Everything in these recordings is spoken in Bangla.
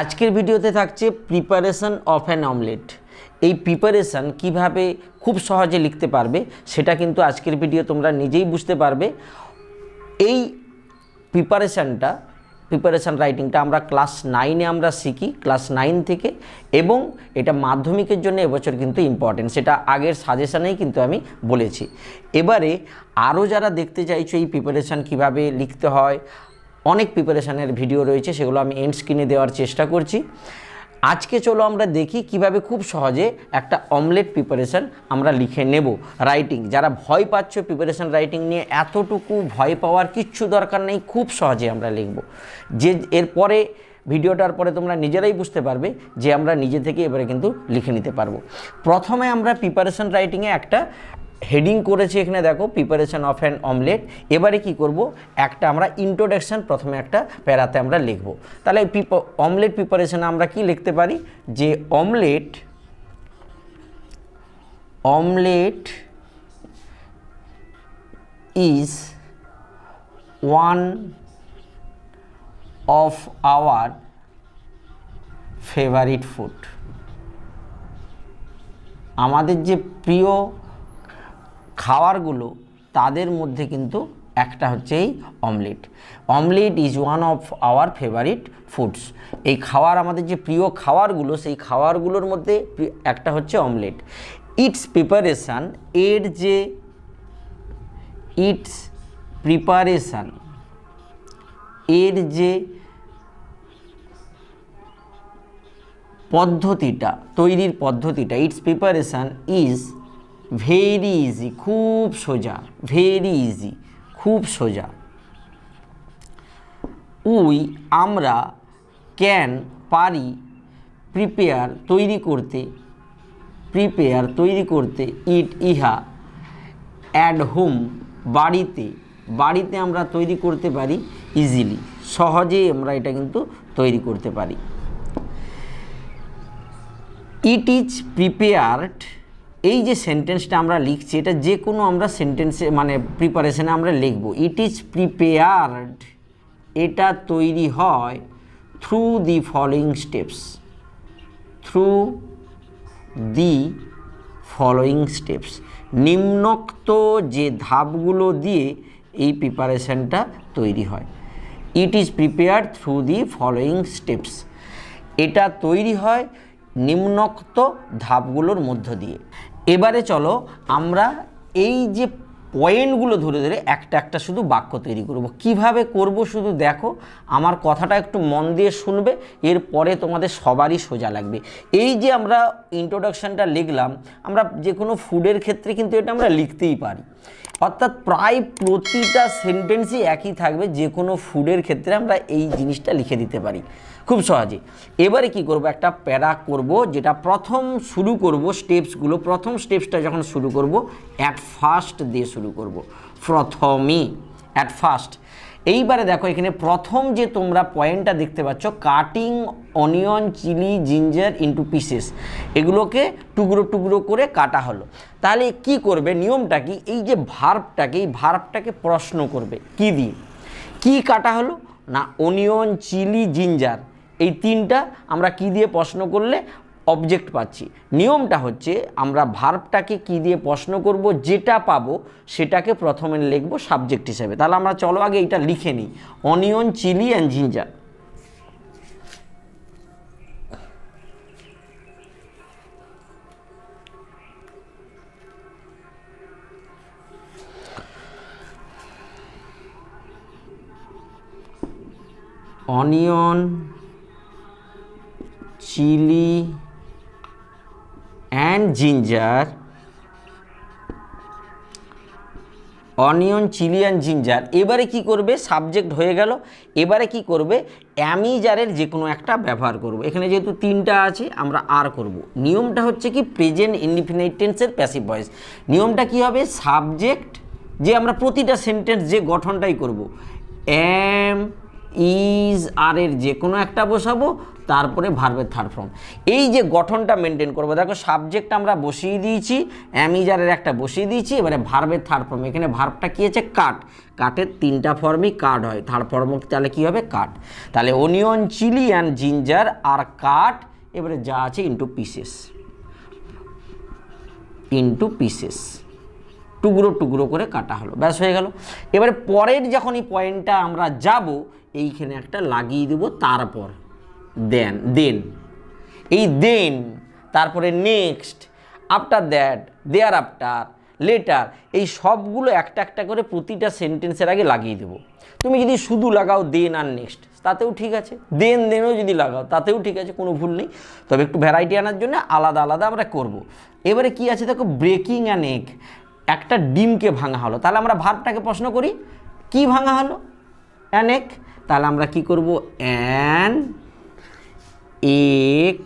আজকের ভিডিওতে থাকছে প্রিপারেশন অফ অ্যান অমলেট এই প্রিপারেশান কিভাবে খুব সহজে লিখতে পারবে সেটা কিন্তু আজকের ভিডিও তোমরা নিজেই বুঝতে পারবে এই প্রিপারেশানটা প্রিপারেশান রাইটিংটা আমরা ক্লাস নাইনে আমরা শিখি ক্লাস নাইন থেকে এবং এটা মাধ্যমিকের জন্য এবছর কিন্তু ইম্পর্টেন্ট সেটা আগের সাজেশানেই কিন্তু আমি বলেছি এবারে আরও যারা দেখতে চাইছো এই প্রিপারেশান কিভাবে লিখতে হয় অনেক প্রিপারেশানের ভিডিও রয়েছে সেগুলো আমি এন্ড স্ক্রিনে দেওয়ার চেষ্টা করছি আজকে চলো আমরা দেখি কিভাবে খুব সহজে একটা অমলেট প্রিপারেশান আমরা লিখে নেব রাইটিং যারা ভয় পাচ্ছ প্রিপারেশান রাইটিং নিয়ে এতটুকু ভয় পাওয়ার কিচ্ছু দরকার নেই খুব সহজে আমরা লিখব যে এরপরে ভিডিওটার পরে তোমরা নিজেরাই বুঝতে পারবে যে আমরা নিজে থেকে এবারে কিন্তু লিখে নিতে পারবো প্রথমে আমরা প্রিপারেশান রাইটিংয়ে একটা হেডিং করেছি এখানে দেখো প্রিপারেশান অফ অ্যান্ড অমলেট এবারে কি করব একটা আমরা ইন্ট্রোডাকশান প্রথমে একটা প্যারাতে আমরা লিখব তাহলে অমলেট প্রিপারেশানে আমরা কি লিখতে পারি যে omelette omelette is one of our favourite food আমাদের যে প্রিয় খাওয়ারগুলো তাদের মধ্যে কিন্তু একটা হচ্ছে এই omelette omelette is one of our favourite foods এই খাওয়ার আমাদের যে প্রিয় খাওয়ারগুলো সেই খাওয়ারগুলোর মধ্যে একটা হচ্ছে অমলেট ইটস প্রিপারেশান এর যে ইটস প্রিপারেশান এর যে পদ্ধতিটা তৈরির পদ্ধতিটা it's preparation is very easy খুব সোজা ভেরি ইজি খুব সোজা উই আমরা ক্যান পারি প্রিপেয়ার তৈরি করতে প্রিপেয়ার তৈরি করতে ইট ইহা অ্যাট হোম বাড়িতে বাড়িতে আমরা তৈরি করতে পারি ইজিলি সহজে আমরা এটা কিন্তু তৈরি করতে পারি ইট ইজ প্রিপেয়ার্ড এই যে সেন্টেন্সটা আমরা লিখছি এটা যে কোনো আমরা সেন্টেন্সে মানে প্রিপারেশানে আমরা লিখব ইট ইজ প্রিপেয়ার্ড এটা তৈরি হয় through the following steps through the following steps নিম্নোক্ত যে ধাপগুলো দিয়ে এই প্রিপারেশানটা তৈরি হয় it is prepared through the following steps এটা তৈরি হয় নিম্নোক্ত ধাপগুলোর মধ্য দিয়ে এবারে চলো আমরা এই যে পয়েন্টগুলো ধরে ধরে একটা একটা শুধু বাক্য তৈরি করব কিভাবে করব শুধু দেখো আমার কথাটা একটু মন দিয়ে শুনবে এরপরে তোমাদের সবারই সোজা লাগবে এই যে আমরা ইন্ট্রোডাকশানটা লিখলাম আমরা যে কোনো ফুডের ক্ষেত্রে কিন্তু এটা আমরা লিখতেই পারি অর্থাৎ প্রায় প্রতিটা সেন্টেন্সই একই থাকবে যে কোনো ফুডের ক্ষেত্রে আমরা এই জিনিসটা লিখে দিতে পারি খুব সহজে এবারে কি করব একটা প্যারা করব যেটা প্রথম শুরু করব স্টেপসগুলো প্রথম স্টেপসটা যখন শুরু করব অ্যাট ফার্স্ট দিয়ে শুরু করব প্রথমই অ্যাট ফার্স্ট এইবারে দেখো এখানে প্রথম যে তোমরা পয়েন্টটা দেখতে পাচ্ছ cutting onion chilli ginger into pieces এগুলোকে টুকরো টুকরো করে কাটা হলো তাহলে কি করবে নিয়মটা কি এই যে ভার্বটাকে এই ভার্বটাকে প্রশ্ন করবে কি দিয়ে কি কাটা হলো না অনিয়ন চিলি জিঞ্জার এই তিনটা আমরা কি দিয়ে প্রশ্ন করলে অবজেক্ট পাচ্ছি নিয়মটা হচ্ছে আমরা ভার্বটাকে কি দিয়ে প্রশ্ন করব যেটা পাবো সেটাকে প্রথমে লিখব সাবজেক্ট হিসেবে তাহলে আমরা চলো আগে এটা লিখে নিই onion chilli and ginger onion chilli and ginger onion chilli and ginger এবারে কি করবে সাবজেক্ট হয়ে গেল এবারে কি করবে অ্যামিজারের যে কোনো একটা ব্যবহার করব। এখানে যেহেতু তিনটা আছে আমরা আর করব। নিয়মটা হচ্ছে কি প্রেজেন্ট ইনডিফিনাইট প্যাসিভ ভয়েস নিয়মটা কি হবে সাবজেক্ট যে আমরা প্রতিটা সেন্টেন্স যে গঠনটাই করব। অ্যাম ইজ আর এর যে কোনো একটা বসাবো তারপরে ভার্বের থার্ড ফর্ম এই যে গঠনটা মেনটেন করবো দেখো সাবজেক্ট আমরা বসিয়ে দিয়েছি অ্যামিজারের একটা বসিয়ে দিয়েছি এবারে ভার্বের থার্ড ফর্ম এখানে ভার্বটা কী আছে কাট কাঠের তিনটা ফর্মই কাট হয় থার্ড ফর্ম তাহলে কী হবে কাট তাহলে অনিয়ন চিলি অ্যান্ড জিঞ্জার আর কাট এবারে যা আছে ইন্টু পিসেস ইন্টু পিসেস টুকরো টুকরো করে কাটা হলো ব্যাস হয়ে গেল এবারে পরের যখন এই পয়েন্টটা আমরা যাব এইখানে একটা লাগিয়ে দেব তারপর দেন দেন এই দেন তারপরে next after that thereafter later এই সবগুলো একটা একটা করে প্রতিটা সেন্টেন্সের আগে লাগিয়ে দেবো তুমি যদি শুধু লাগাও দেন আর নেক্সট তাতেও ঠিক আছে দেন দেনও যদি লাগাও তাতেও ঠিক আছে কোনো ভুল নেই তবে একটু ভ্যারাইটি আনার জন্য আলাদা আলাদা আমরা করব। এবারে কি আছে দেখো ব্রেকিং অ্যান এগ একটা ডিমকে ভাঙা হলো তাহলে আমরা ভার্বটাকে প্রশ্ন করি কি ভাঙা হলো অ্যানেক তাহলে আমরা কি করব অ্যান এক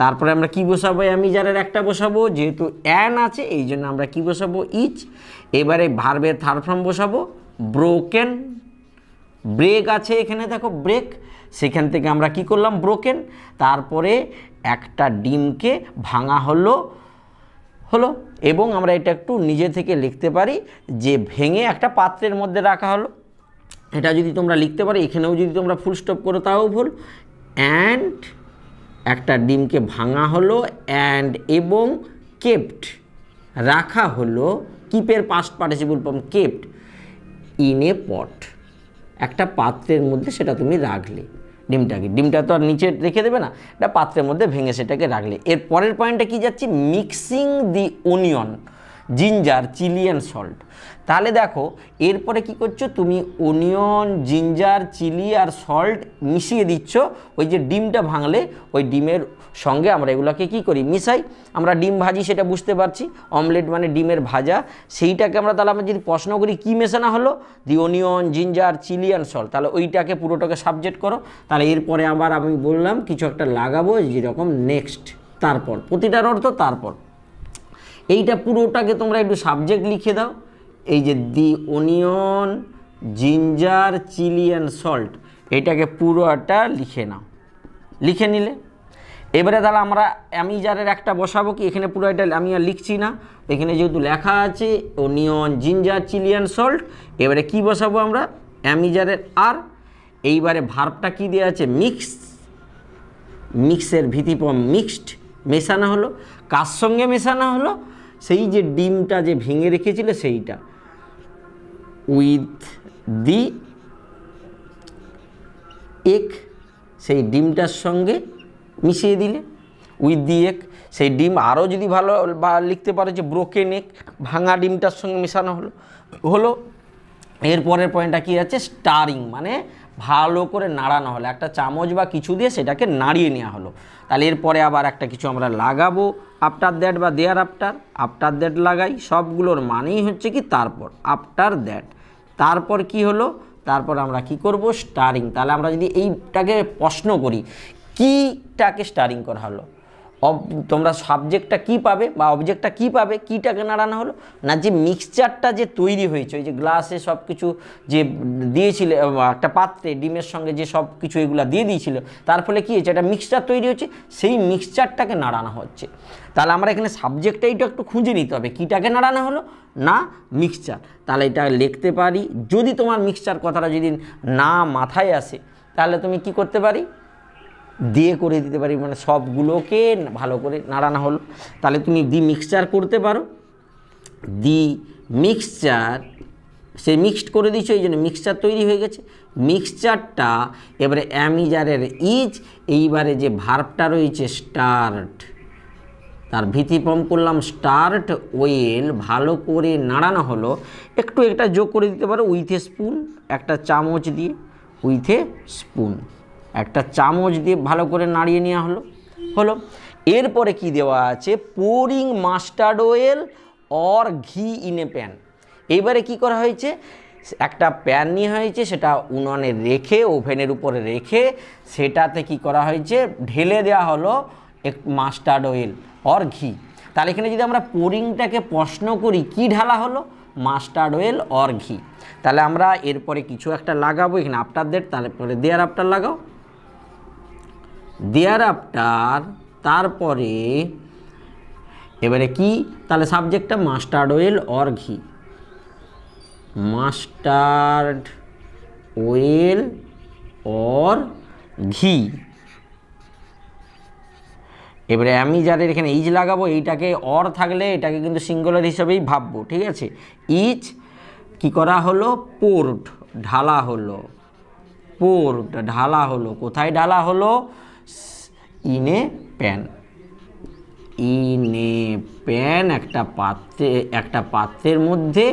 তারপরে আমরা কি বসাবো আমি যারা একটা বসাবো যেহেতু অ্যান আছে এই জন্য আমরা কি বসাবো ইচ এবারে ভার্বের থার্ড ফর্ম বসাবো ব্রোকেন ব্রেক আছে এখানে দেখো ব্রেক সেখান থেকে আমরা কি করলাম ব্রোকেন তারপরে একটা ডিমকে ভাঙা হলো হলো এবং আমরা এটা একটু নিজে থেকে লিখতে পারি যে ভেঙে একটা পাত্রের মধ্যে রাখা হলো এটা যদি তোমরা লিখতে পারো এখানেও যদি তোমরা ফুল স্টপ করো তাও ভুল অ্যান্ড একটা ডিমকে ভাঙা হলো অ্যান্ড এবং কেপ্ট রাখা হলো কিপের past participle form kept in a pot একটা পাত্রের মধ্যে সেটা তুমি রাখলে ডিমটাকে ডিমটা তো আর নিচে রেখে দেবে না এটা পাত্রের মধ্যে ভেঙে সেটাকে রাখলে এর পরের পয়েন্টে কি যাচ্ছে mixing the onion ginger chilli and salt তাহলে দেখো এরপরে কি করছো তুমি ওনিয়ন জিঞ্জার চিলি আর সল্ট মিশিয়ে দিচ্ছ ওই যে ডিমটা ভাঙলে ওই ডিমের সঙ্গে আমরা এগুলোকে কি করি মিশাই আমরা ডিম ভাজি সেটা বুঝতে পারছি অমলেট মানে ডিমের ভাজা সেইটাকে আমরা তাহলে আমরা যদি প্রশ্ন করি কী মেশানো হলো the onion ginger chilli and salt তাহলে ওইটাকে পুরোটাকে সাবজেক্ট করো তাহলে এরপরে আবার আমি বললাম কিছু একটা লাগাবো যেরকম নেক্সট তারপর প্রতিটার অর্থ তারপর এইটা পুরোটাকে তোমরা একটু সাবজেক্ট লিখে দাও এই যে the onion ginger chilli and salt এটাকে পুরোটা লিখে নাও লিখে নিলে এবারে তাহলে আমরা অ্যামিজারের একটা বসাবো কি এখানে পুরো এটা আমি আর লিখছি না এখানে যেহেতু লেখা আছে ওনিয়ন জিঞ্জার চিলিয়ান সল্ট এবারে কি বসাবো আমরা অ্যামিজারের আর এইবারে ভার্বটা কি দেওয়া আছে মিক্স মিক্সের ভিত্তিপম মিক্সড মেশানো হলো কার সঙ্গে মেশানো হলো সেই যে ডিমটা যে ভেঙে রেখেছিল সেইটা উইথ দি এক সেই ডিমটার সঙ্গে মিশিয়ে দিলে উইথ দি এক সেই ডিম আরও যদি ভালো বা লিখতে পারো যে ব্রোকেন এক ভাঙা ডিমটার সঙ্গে মেশানো হলো হলো এরপরের পয়েন্টটা কী আছে স্টারিং মানে ভালো করে নাড়ানো হলো একটা চামচ বা কিছু দিয়ে সেটাকে নাড়িয়ে নেওয়া হলো তাহলে এরপরে আবার একটা কিছু আমরা লাগাবো আফটার দ্যাট বা দেয়ার আফটার আফটার দ্যাট লাগাই সবগুলোর মানেই হচ্ছে কি তারপর আফটার দ্যাট তারপর কি হলো তারপর আমরা কি করব স্টারিং তাহলে আমরা যদি এইটাকে প্রশ্ন করি কীটাকে স্টারিং করা হলো তোমরা সাবজেক্টটা কি পাবে বা অবজেক্টটা কি পাবে কীটাকে নাড়ানো হলো না যে মিক্সচারটা যে তৈরি হয়েছে ওই যে গ্লাসে সব কিছু যে দিয়েছিল একটা পাত্রে ডিমের সঙ্গে যে সব কিছু এগুলো দিয়ে দিয়েছিল তার ফলে কী হয়েছে একটা মিক্সচার তৈরি হচ্ছে সেই মিক্সচারটাকে নাড়ানো হচ্ছে তাহলে আমরা এখানে সাবজেক্টটা এইটা একটু খুঁজে নিতে হবে কীটাকে নাড়ানো হলো না মিক্সচার তাহলে এটা লিখতে পারি যদি তোমার মিক্সচার কথাটা যদি না মাথায় আসে তাহলে তুমি কি করতে পারি দিয়ে করে দিতে পারি মানে সবগুলোকে ভালো করে নাড়ানো হলো তাহলে তুমি দি মিক্সচার করতে পারো দি মিক্সচার সে মিক্সড করে দিচ্ছ এই জন্য মিক্সচার তৈরি হয়ে গেছে মিক্সচারটা এবারে অ্যামিজারের ইজ এইবারে যে ভার্বটা রয়েছে স্টার্ট তার ভিত্তিপম করলাম স্টার্ট ওয়েল ভালো করে নাড়ানো হলো একটু একটা যোগ করে দিতে পারো উইথে স্পুন একটা চামচ দিয়ে উইথে স্পুন একটা চামচ দিয়ে ভালো করে নাড়িয়ে নেওয়া হলো হলো এরপরে কি দেওয়া আছে pouring mustard oil or ghee in a pan এবারে কি করা হয়েছে একটা প্যান নিয়ে হয়েছে সেটা উনুনে রেখে ওভেনের উপরে রেখে সেটাতে কি করা হয়েছে ঢেলে দেওয়া হলো এক মাস্টার্ড অয়েল অর ঘি তাহলে এখানে যদি আমরা পোরিংটাকে প্রশ্ন করি কি ঢালা হলো মাস্টার্ড অয়েল অর ঘি তাহলে আমরা এরপরে কিছু একটা লাগাবো এখানে আফটার দেট তাহলে পরে দেয়ার আফটার লাগাও দেয়ার আফটার তারপরে এবারে কি তাহলে সাবজেক্টটা mustard oil or ghee mustard oil or ghee এবারে আমি যাদের এখানে ইজ লাগাবো এইটাকে অর থাকলে এটাকে কিন্তু সিঙ্গুলার হিসেবেই ভাববো ঠিক আছে ইজ কি করা হলো পোর্ট ঢালা হলো পোর্ট ঢালা হলো কোথায় ঢালা হলো in a pan in a pan একটা পাত্রে একটা পাত্রের মধ্যে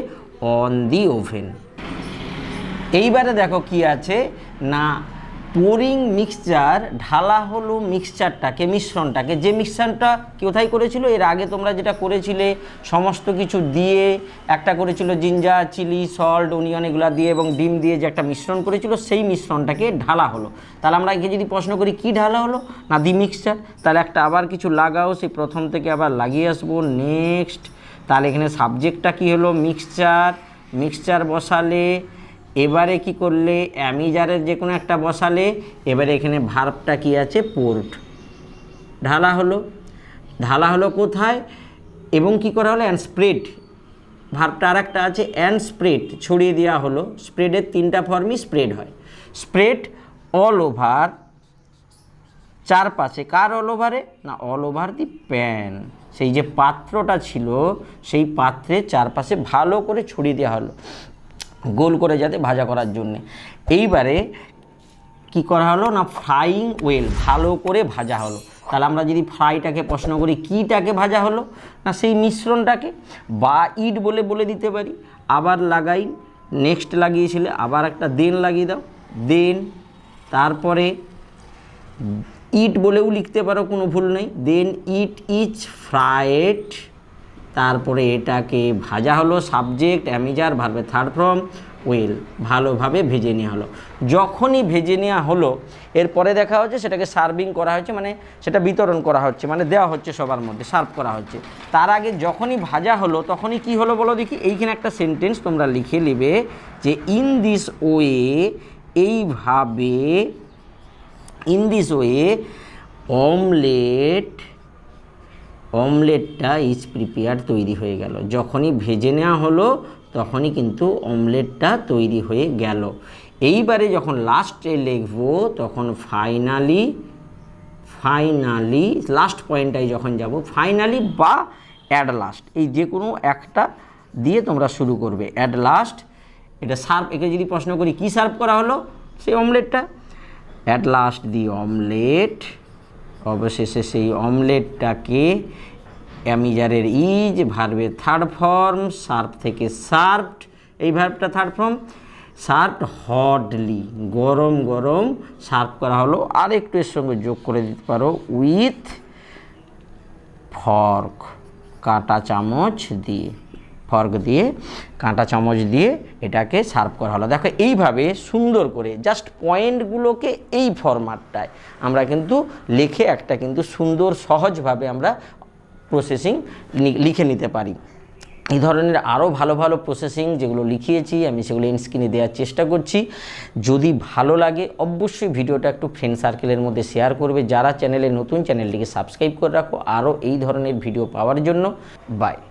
অন দি ওভেন এইবারে দেখো কি আছে না পোরিং মিক্সচার ঢালা হলো মিক্সচারটাকে মিশ্রণটাকে যে মিশ্রণটা কোথায় করেছিল এর আগে তোমরা যেটা করেছিলে সমস্ত কিছু দিয়ে একটা করেছিল জিঞ্জার চিলি সল্ট অনিয়ন এগুলো দিয়ে এবং ডিম দিয়ে যে একটা মিশ্রণ করেছিল সেই মিশ্রণটাকে ঢালা হলো তাহলে আমরা একে যদি প্রশ্ন করি কি ঢালা হলো না দি মিক্সচার তাহলে একটা আবার কিছু লাগাও সেই প্রথম থেকে আবার লাগিয়ে আসবো নেক্সট তাহলে এখানে সাবজেক্টটা কি হলো মিক্সচার মিক্সচার বসালে এবারে কি করলে যারের যে কোনো একটা বসালে এবারে এখানে ভার্বটা কি আছে পোর্ট ঢালা হলো ঢালা হলো কোথায় এবং কি করা হলো অ্যান্ড স্প্রেড ভার্বটা আর একটা আছে অ্যান্ড স্প্রেড ছড়িয়ে দেওয়া হলো স্প্রেডের তিনটা ফর্মই স্প্রেড হয় স্প্রেড অল ওভার চারপাশে কার অল ওভারে না অল ওভার দি প্যান সেই যে পাত্রটা ছিল সেই পাত্রে চারপাশে ভালো করে ছড়িয়ে দেওয়া হলো গোল করে যাতে ভাজা করার জন্য এইবারে কি করা হলো না ফ্রাইং ওয়েল ভালো করে ভাজা হলো তাহলে আমরা যদি ফ্রাইটাকে প্রশ্ন করি কীটাকে ভাজা হলো না সেই মিশ্রণটাকে বা ইট বলে বলে দিতে পারি আবার লাগাই নেক্সট লাগিয়েছিলে আবার একটা দেন লাগিয়ে দাও দেন তারপরে ইট বলেও লিখতে পারো কোনো ভুল নেই দেন ইট ইজ ফ্রায়েড তারপরে এটাকে ভাজা হলো সাবজেক্ট অ্যামিজার ভার্বে থার্ড ফর্ম উইল ভালোভাবে ভেজে নেওয়া হলো যখনই ভেজে নেওয়া হলো এরপরে দেখা হচ্ছে সেটাকে সার্ভিং করা হচ্ছে মানে সেটা বিতরণ করা হচ্ছে মানে দেওয়া হচ্ছে সবার মধ্যে সার্ভ করা হচ্ছে তার আগে যখনই ভাজা হলো তখনই কি হলো বলো দেখি এইখানে একটা সেন্টেন্স তোমরা লিখে নেবে যে ইন দিস ওয়ে এইভাবে ইন দিস ওয়ে অমলেট অমলেটটা ইজ প্রিপেয়ার তৈরি হয়ে গেল যখনই ভেজে নেওয়া হলো তখনই কিন্তু অমলেটটা তৈরি হয়ে গেল এইবারে যখন লাস্টে লিখব তখন ফাইনালি ফাইনালি লাস্ট পয়েন্টটাই যখন যাব ফাইনালি বা অ্যাড লাস্ট এই যে কোনো একটা দিয়ে তোমরা শুরু করবে অ্যাড লাস্ট এটা সার্ভ একে যদি প্রশ্ন করি কি সার্ভ করা হলো সেই অমলেটটা অ্যাট লাস্ট দি অমলেট অবশেষে সেই অমলেটটাকে অ্যামিজারের ইজ ভার্বে থার্ড ফর্ম সার্ভ থেকে সার্ভড এই ভার্বটা থার্ড ফর্ম সার্ভ হটলি গরম গরম সার্ভ করা হলো আর একটু এর সঙ্গে যোগ করে দিতে পারো উইথ ফর্ক কাটা চামচ দিয়ে ফর্ক দিয়ে কাঁটা চামচ দিয়ে এটাকে সার্ভ করা হলো দেখো এইভাবে সুন্দর করে জাস্ট পয়েন্টগুলোকে এই ফরম্যাটটায় আমরা কিন্তু লিখে একটা কিন্তু সুন্দর সহজভাবে আমরা প্রসেসিং লিখে নিতে পারি এই ধরনের আরও ভালো ভালো প্রসেসিং যেগুলো লিখিয়েছি আমি সেগুলো ইনস্ক্রিনে দেওয়ার চেষ্টা করছি যদি ভালো লাগে অবশ্যই ভিডিওটা একটু ফ্রেন্ড সার্কেলের মধ্যে শেয়ার করবে যারা চ্যানেলে নতুন চ্যানেলটিকে সাবস্ক্রাইব করে রাখো আরও এই ধরনের ভিডিও পাওয়ার জন্য বাই